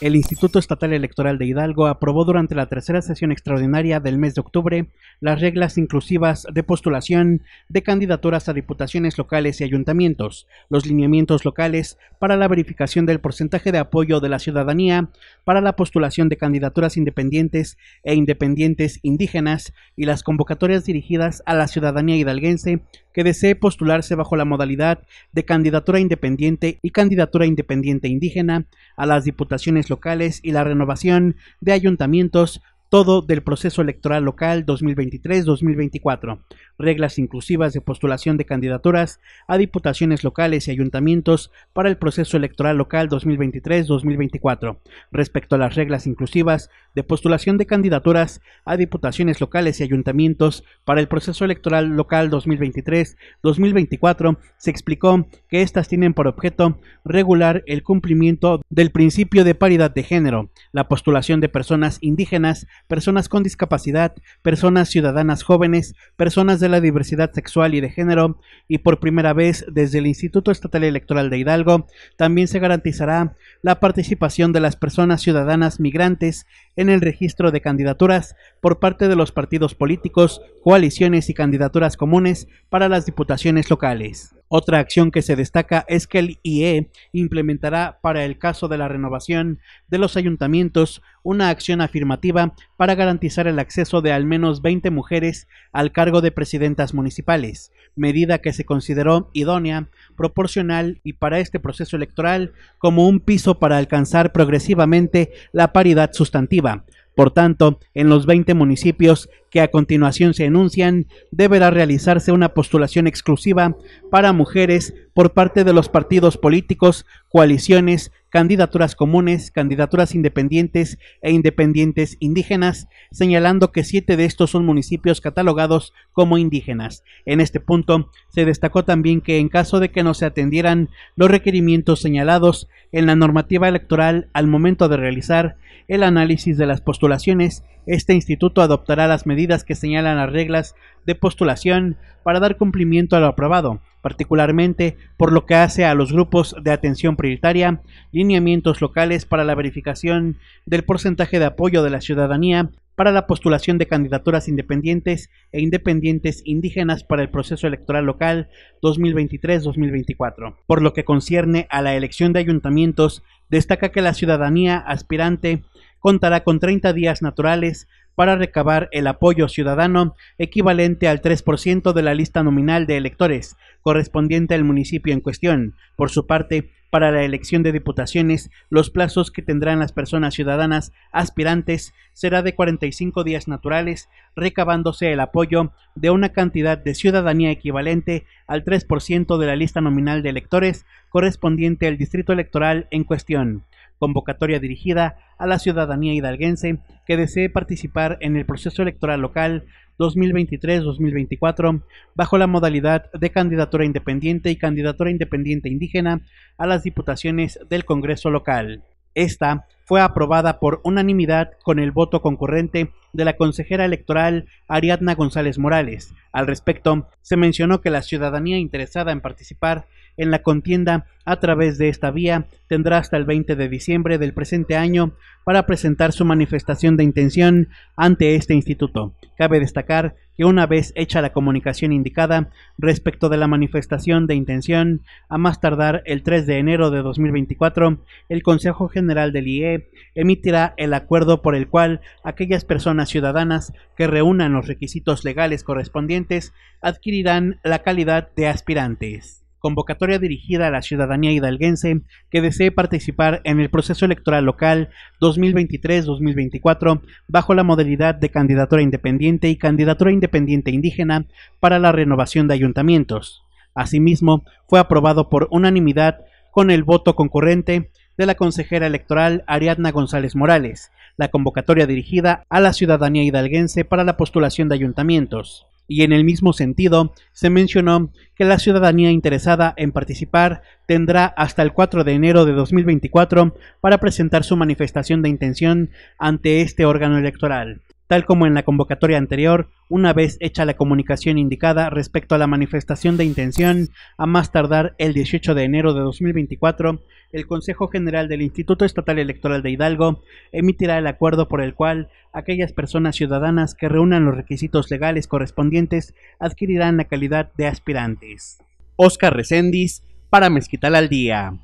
El Instituto Estatal Electoral de Hidalgo aprobó durante la tercera sesión extraordinaria del mes de octubre las reglas inclusivas de postulación de candidaturas a diputaciones locales y ayuntamientos, los lineamientos locales para la verificación del porcentaje de apoyo de la ciudadanía para la postulación de candidaturas independientes e independientes indígenas y las convocatorias dirigidas a la ciudadanía hidalguense que desee postularse bajo la modalidad de candidatura independiente y candidatura independiente indígena a las diputaciones locales y la renovación de ayuntamientos todo del proceso electoral local 2023-2024, reglas inclusivas de postulación de candidaturas a diputaciones locales y ayuntamientos para el proceso electoral local 2023-2024, respecto a las reglas inclusivas de postulación de candidaturas a diputaciones locales y ayuntamientos para el proceso electoral local 2023-2024, se explicó que estas tienen por objeto regular el cumplimiento del principio de paridad de género, la postulación de personas indígenas personas con discapacidad, personas ciudadanas jóvenes, personas de la diversidad sexual y de género, y por primera vez desde el Instituto Estatal Electoral de Hidalgo, también se garantizará la participación de las personas ciudadanas migrantes en el registro de candidaturas por parte de los partidos políticos, coaliciones y candidaturas comunes para las diputaciones locales. Otra acción que se destaca es que el IE implementará para el caso de la renovación de los ayuntamientos una acción afirmativa para garantizar el acceso de al menos 20 mujeres al cargo de presidentas municipales, medida que se consideró idónea, proporcional y para este proceso electoral como un piso para alcanzar progresivamente la paridad sustantiva, por tanto, en los 20 municipios que a continuación se enuncian, deberá realizarse una postulación exclusiva para mujeres por parte de los partidos políticos, coaliciones candidaturas comunes, candidaturas independientes e independientes indígenas, señalando que siete de estos son municipios catalogados como indígenas. En este punto, se destacó también que en caso de que no se atendieran los requerimientos señalados en la normativa electoral al momento de realizar el análisis de las postulaciones, este instituto adoptará las medidas que señalan las reglas de postulación para dar cumplimiento a lo aprobado, particularmente por lo que hace a los grupos de atención prioritaria, lineamientos locales para la verificación del porcentaje de apoyo de la ciudadanía para la postulación de candidaturas independientes e independientes indígenas para el proceso electoral local 2023-2024. Por lo que concierne a la elección de ayuntamientos, destaca que la ciudadanía aspirante contará con 30 días naturales para recabar el apoyo ciudadano equivalente al 3% de la lista nominal de electores correspondiente al municipio en cuestión. Por su parte, para la elección de diputaciones, los plazos que tendrán las personas ciudadanas aspirantes será de 45 días naturales, recabándose el apoyo de una cantidad de ciudadanía equivalente al 3% de la lista nominal de electores correspondiente al distrito electoral en cuestión convocatoria dirigida a la ciudadanía hidalguense que desee participar en el proceso electoral local 2023-2024 bajo la modalidad de candidatura independiente y candidatura independiente indígena a las diputaciones del Congreso local. Esta fue aprobada por unanimidad con el voto concurrente de la consejera electoral Ariadna González Morales. Al respecto, se mencionó que la ciudadanía interesada en participar en la contienda a través de esta vía tendrá hasta el 20 de diciembre del presente año para presentar su manifestación de intención ante este instituto. Cabe destacar que una vez hecha la comunicación indicada respecto de la manifestación de intención, a más tardar el 3 de enero de 2024, el Consejo General del IE emitirá el acuerdo por el cual aquellas personas ciudadanas que reúnan los requisitos legales correspondientes adquirirán la calidad de aspirantes. Convocatoria dirigida a la ciudadanía hidalguense que desee participar en el proceso electoral local 2023-2024 bajo la modalidad de candidatura independiente y candidatura independiente indígena para la renovación de ayuntamientos. Asimismo, fue aprobado por unanimidad con el voto concurrente de la consejera electoral Ariadna González Morales, la convocatoria dirigida a la ciudadanía hidalguense para la postulación de ayuntamientos. Y en el mismo sentido, se mencionó que la ciudadanía interesada en participar tendrá hasta el 4 de enero de 2024 para presentar su manifestación de intención ante este órgano electoral tal como en la convocatoria anterior, una vez hecha la comunicación indicada respecto a la manifestación de intención, a más tardar el 18 de enero de 2024, el Consejo General del Instituto Estatal Electoral de Hidalgo emitirá el acuerdo por el cual aquellas personas ciudadanas que reúnan los requisitos legales correspondientes adquirirán la calidad de aspirantes. Oscar Recendis, para Mezquital al Día.